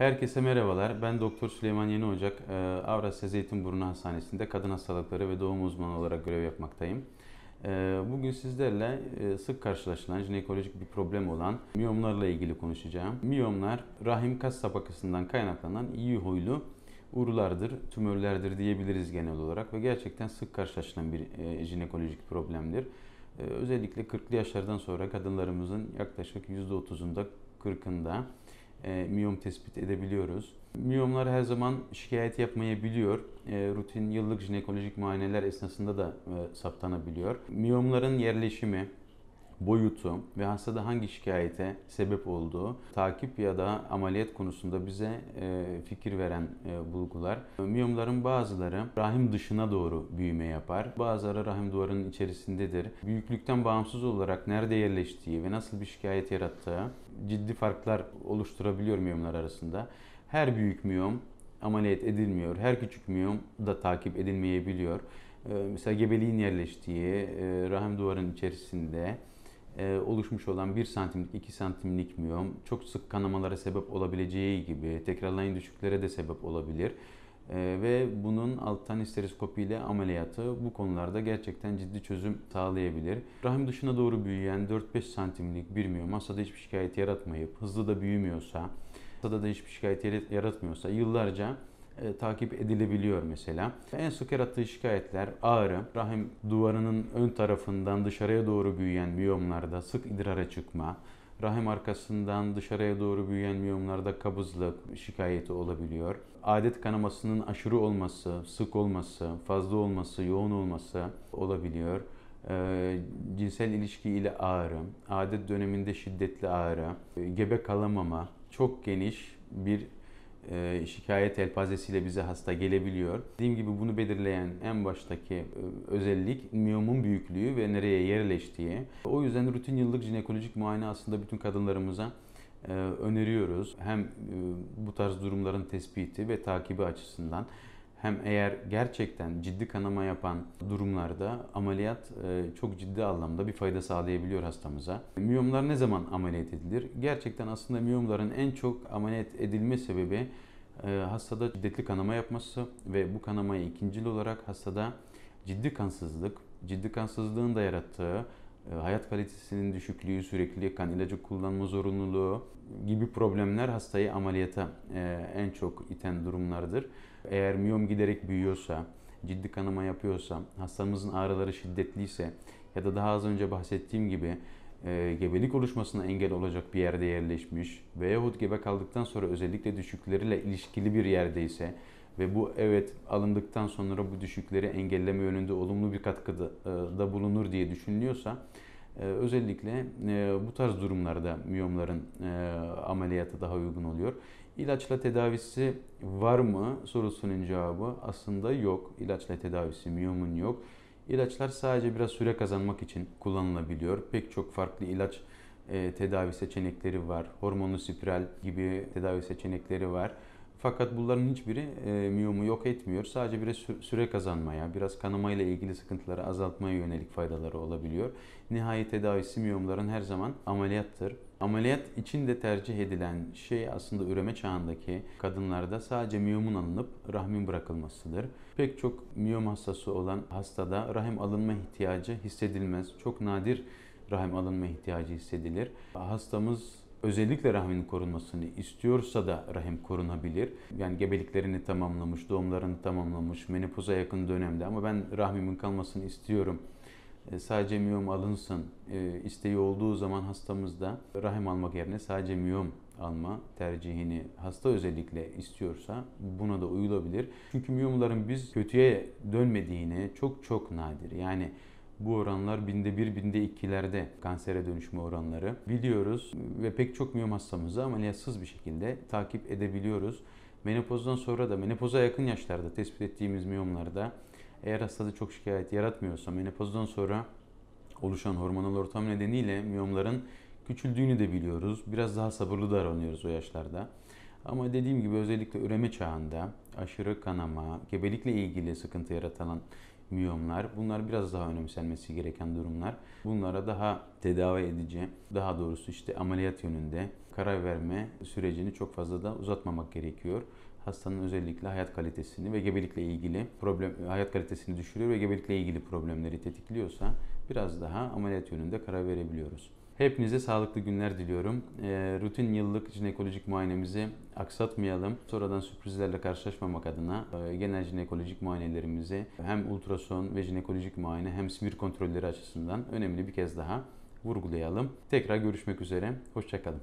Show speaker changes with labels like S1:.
S1: Herkese merhabalar. Ben Doktor Süleyman Yeni Ocak. Ee, Avrasya Zeytinburnu Hastanesi'nde kadın hastalıkları ve doğum uzmanı olarak görev yapmaktayım. Ee, bugün sizlerle e, sık karşılaşılan jinekolojik bir problem olan miyomlarla ilgili konuşacağım. Miyomlar rahim kas tabakasından kaynaklanan iyi huylu urulardır, tümörlerdir diyebiliriz genel olarak ve gerçekten sık karşılaşılan bir e, jinekolojik problemdir. Ee, özellikle 40'lı yaşlardan sonra kadınlarımızın yaklaşık %30'unda 40'ında e, miyom tespit edebiliyoruz. Miyomlar her zaman şikayet yapmayabiliyor. E, rutin yıllık jinekolojik muayeneler esnasında da e, saptanabiliyor. Miyomların yerleşimi, boyutu ve hastada hangi şikayete sebep olduğu, takip ya da ameliyat konusunda bize e, fikir veren e, bulgular. Miyomların bazıları rahim dışına doğru büyüme yapar. Bazıları rahim duvarının içerisindedir. Büyüklükten bağımsız olarak nerede yerleştiği ve nasıl bir şikayet yarattığı ciddi farklar oluşturabiliyor miyomlar arasında. Her büyük miyom ameliyat edilmiyor. Her küçük miyom da takip edilmeyebiliyor e, mesela gebeliğin yerleştiği rahim duvarının içerisinde e, oluşmuş olan 1 santimlik, 2 santimlik miyom çok sık kanamalara sebep olabileceği gibi tekrarlayan düşüklere de sebep olabilir. E, ve bunun alttan histeroskopi ile ameliyatı bu konularda gerçekten ciddi çözüm sağlayabilir. Rahim dışına doğru büyüyen 4-5 santimlik bir miyom masada hiçbir şikayet yaratmayıp hızlı da büyümüyorsa, masada da hiçbir şikayet yaratmıyorsa yıllarca e, takip edilebiliyor mesela. En sık yarattığı şikayetler ağrı, rahim duvarının ön tarafından dışarıya doğru büyüyen miyomlarda sık idrara çıkma, rahim arkasından dışarıya doğru büyüyen miyomlarda kabızlık şikayeti olabiliyor. Adet kanamasının aşırı olması, sık olması, fazla olması, yoğun olması olabiliyor. E, cinsel ilişki ile ağrı, adet döneminde şiddetli ağrı, e, gebe kalamama, çok geniş bir e, şikayet elpazesiyle bize hasta gelebiliyor. Dediğim gibi bunu belirleyen en baştaki e, özellik miyomun büyüklüğü ve nereye yerleştiği. O yüzden rutin yıllık jinekolojik muayene aslında bütün kadınlarımıza e, öneriyoruz. Hem bu tarz durumların tespiti ve takibi açısından hem eğer gerçekten ciddi kanama yapan durumlarda ameliyat e, çok ciddi anlamda bir fayda sağlayabiliyor hastamıza. Miyomlar ne zaman ameliyat edilir? Gerçekten aslında miyomların en çok ameliyat edilme sebebi e, hastada şiddetli kanama yapması ve bu kanamayı ikincil olarak hastada ciddi kansızlık, ciddi kansızlığın da yarattığı e, hayat kalitesinin düşüklüğü, sürekli kan ilacı kullanma zorunluluğu gibi problemler hastayı ameliyata e, en çok iten durumlardır. Eğer miyom giderek büyüyorsa, ciddi kanama yapıyorsa, hastamızın ağrıları şiddetliyse ya da daha az önce bahsettiğim gibi e, gebelik oluşmasına engel olacak bir yerde yerleşmiş veyahut gebe kaldıktan sonra özellikle düşükleriyle ilişkili bir yerde ise ve bu evet alındıktan sonra bu düşükleri engelleme yönünde olumlu bir katkıda e, da bulunur diye düşünülüyorsa e, özellikle e, bu tarz durumlarda miyomların ameliyatı daha uygun oluyor. İlaçla tedavisi var mı sorusunun cevabı aslında yok. İlaçla tedavisi miyomun yok. İlaçlar sadece biraz süre kazanmak için kullanılabiliyor. Pek çok farklı ilaç tedavi seçenekleri var. Hormonlu spiral gibi tedavi seçenekleri var. Fakat bunların hiçbiri e, miyomu yok etmiyor. Sadece biraz süre kazanmaya, biraz kanama ile ilgili sıkıntıları azaltmaya yönelik faydaları olabiliyor. Nihayet tedavisi miyomların her zaman ameliyattır. Ameliyat için de tercih edilen şey aslında üreme çağındaki kadınlarda sadece miyomun alınıp rahmin bırakılmasıdır. Pek çok miyom hastası olan hastada rahim alınma ihtiyacı hissedilmez. Çok nadir rahim alınma ihtiyacı hissedilir. Hastamız özellikle rahmin korunmasını istiyorsa da rahim korunabilir. Yani gebeliklerini tamamlamış, doğumlarını tamamlamış, menopoza yakın dönemde ama ben rahmimin kalmasını istiyorum. E, sadece miyom alınsın e, isteği olduğu zaman hastamızda rahim almak yerine sadece miyom alma tercihini hasta özellikle istiyorsa buna da uyulabilir. Çünkü miyomların biz kötüye dönmediğini çok çok nadir. Yani bu oranlar binde bir, binde ikilerde kansere dönüşme oranları. Biliyoruz ve pek çok miyom hastamızı ameliyatsız bir şekilde takip edebiliyoruz. Menopozdan sonra da menopoza yakın yaşlarda tespit ettiğimiz miyomlarda eğer hastada çok şikayet yaratmıyorsa menopozdan sonra oluşan hormonal ortam nedeniyle miyomların küçüldüğünü de biliyoruz. Biraz daha sabırlı davranıyoruz o yaşlarda. Ama dediğim gibi özellikle üreme çağında aşırı kanama, gebelikle ilgili sıkıntı yaratan miyomlar. Bunlar biraz daha önemsenmesi gereken durumlar. Bunlara daha tedavi edici, daha doğrusu işte ameliyat yönünde karar verme sürecini çok fazla da uzatmamak gerekiyor. Hastanın özellikle hayat kalitesini ve gebelikle ilgili problem hayat kalitesini düşürüyor ve gebelikle ilgili problemleri tetikliyorsa biraz daha ameliyat yönünde karar verebiliyoruz. Hepinize sağlıklı günler diliyorum. E, rutin yıllık jinekolojik muayenemizi aksatmayalım. Sonradan sürprizlerle karşılaşmamak adına e, genel jinekolojik muayenelerimizi hem ultrason ve jinekolojik muayene hem simir kontrolleri açısından önemli bir kez daha vurgulayalım. Tekrar görüşmek üzere. Hoşçakalın.